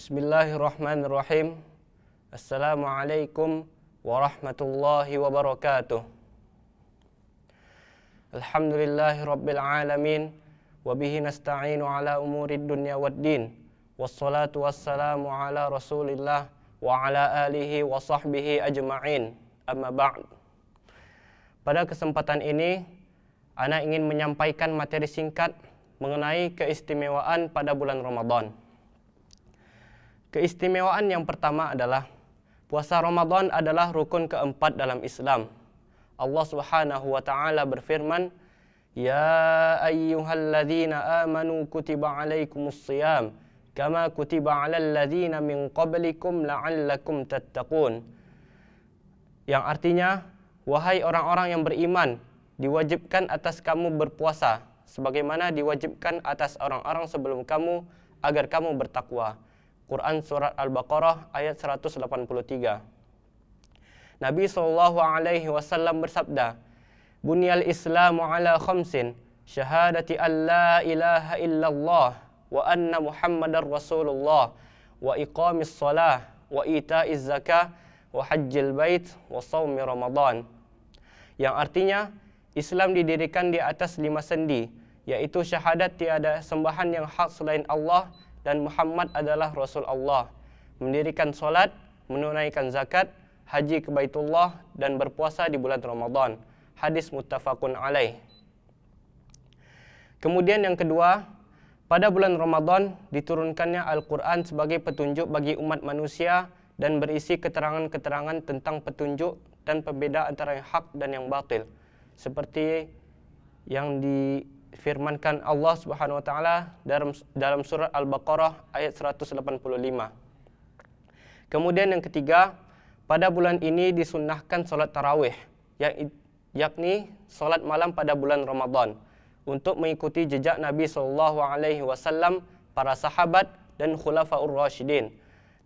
Bismillahirrahmanirrahim. Assalamualaikum warahmatullahi wabarakatuh. Alhamdulillahirabbil alamin wa nasta'inu ala umuri dunya waddin. Wassalatu wassalamu ala Rasulillah wa ala alihi wa sahbihi ajma'in. Amma ba'd. Pada kesempatan ini, ana ingin menyampaikan materi singkat mengenai keistimewaan pada bulan Ramadan. Keistimewaan yang pertama adalah puasa Ramadan adalah rukun keempat dalam Islam. Allah Subhanahu wa taala berfirman, "Ya ayyuhalladzina amanu kutiba 'alaikumus shiyam kama kutiba 'alal ladzina min qablikum la'allakum tattaqun." Yang artinya, wahai orang-orang yang beriman, diwajibkan atas kamu berpuasa sebagaimana diwajibkan atas orang-orang sebelum kamu agar kamu bertakwa. Quran surat Al-Baqarah ayat 183. Nabi saw bersabda, "Bunyal Islamu ala khamsin, syahadati an la ilaha illallah wa anna Muhammadar Rasulullah wa iqamis salah wa itaiz zakah wa hajjil bait wa shaum ramadhan." Yang artinya Islam didirikan di atas lima sendi, yaitu syahadat tiada sembahan yang hak selain Allah, dan Muhammad adalah Rasul Allah. Mendirikan solat, menunaikan zakat, haji ke Baitullah dan berpuasa di bulan Ramadan. Hadis muttafaqun alaih. Kemudian yang kedua, pada bulan Ramadan diturunkannya Al-Quran sebagai petunjuk bagi umat manusia dan berisi keterangan-keterangan tentang petunjuk dan pembeda antara yang hak dan yang batil. Seperti yang di firmankan Allah Subhanahu wa taala dalam dalam surah Al-Baqarah ayat 185. Kemudian yang ketiga, pada bulan ini disunnahkan solat tarawih yang yakni solat malam pada bulan Ramadan untuk mengikuti jejak Nabi sallallahu alaihi wasallam, para sahabat dan khulafaur rasyidin.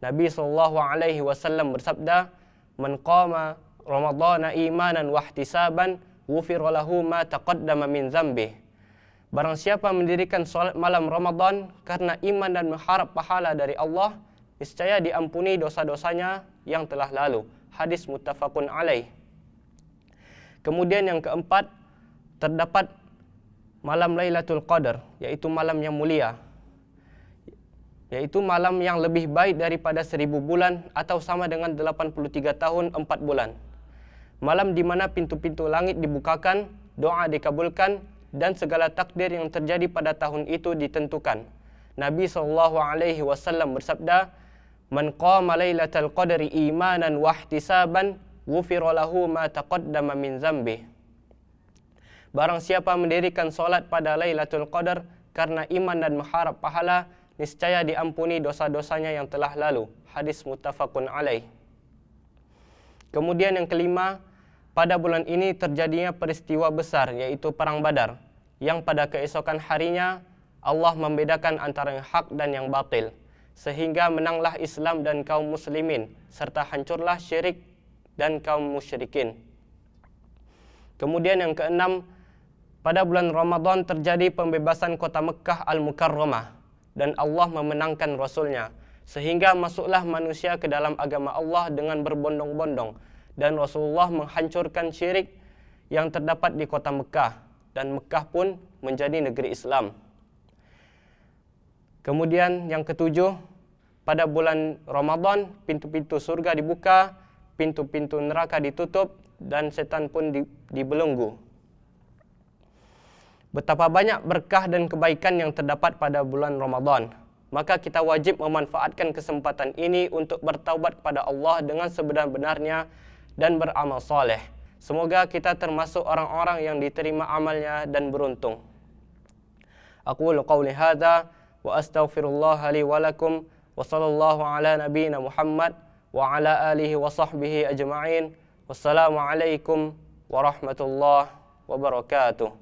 Nabi sallallahu alaihi wasallam bersabda, "Man qama Ramadan imanan wa ihtisaban, ghufira ma taqaddama min dzambihi." Barang siapa mendirikan solat malam Ramadan karena iman dan mengharap pahala dari Allah, niscaya diampuni dosa-dosanya yang telah lalu. Hadis muttafaqun alaih. Kemudian yang keempat, terdapat malam Lailatul Qadar, yaitu malam yang mulia. Yaitu malam yang lebih baik daripada seribu bulan atau sama dengan 83 tahun 4 bulan. Malam di mana pintu-pintu langit dibukakan, doa dikabulkan, dan segala takdir yang terjadi pada tahun itu ditentukan. Nabi sallallahu alaihi wasallam bersabda, "Man qama lailatal qadri imanan wa ihtisaban, ghufira lahu ma taqaddama min dzambih." Barang siapa mendirikan solat pada Lailatul Qadar karena iman dan mengharap pahala, niscaya diampuni dosa-dosanya yang telah lalu. Hadis muttafaqun alaih. Kemudian yang kelima, pada bulan ini terjadinya peristiwa besar yaitu Perang Badar yang pada keesokan harinya Allah membedakan antara yang hak dan yang batil sehingga menanglah Islam dan kaum muslimin serta hancurlah syirik dan kaum musyrikin. Kemudian yang keenam, pada bulan Ramadan terjadi pembebasan kota Mekah Al-Mukarramah dan Allah memenangkan Rasulnya sehingga masuklah manusia ke dalam agama Allah dengan berbondong-bondong dan Rasulullah menghancurkan syirik yang terdapat di kota Mekah dan Mekah pun menjadi negeri Islam. Kemudian yang ketujuh, pada bulan Ramadan pintu-pintu surga dibuka, pintu-pintu neraka ditutup dan setan pun dibelenggu. Betapa banyak berkah dan kebaikan yang terdapat pada bulan Ramadan. Maka kita wajib memanfaatkan kesempatan ini untuk bertaubat kepada Allah dengan sebenar-benarnya dan beramal soleh. Semoga kita termasuk orang-orang yang diterima amalnya dan beruntung. Aku qawli hadha wa astaghfirullah li wa lakum wa sallallahu ala nabina Muhammad wa ala alihi wa sahbihi ajma'in. Wassalamualaikum warahmatullahi wabarakatuh.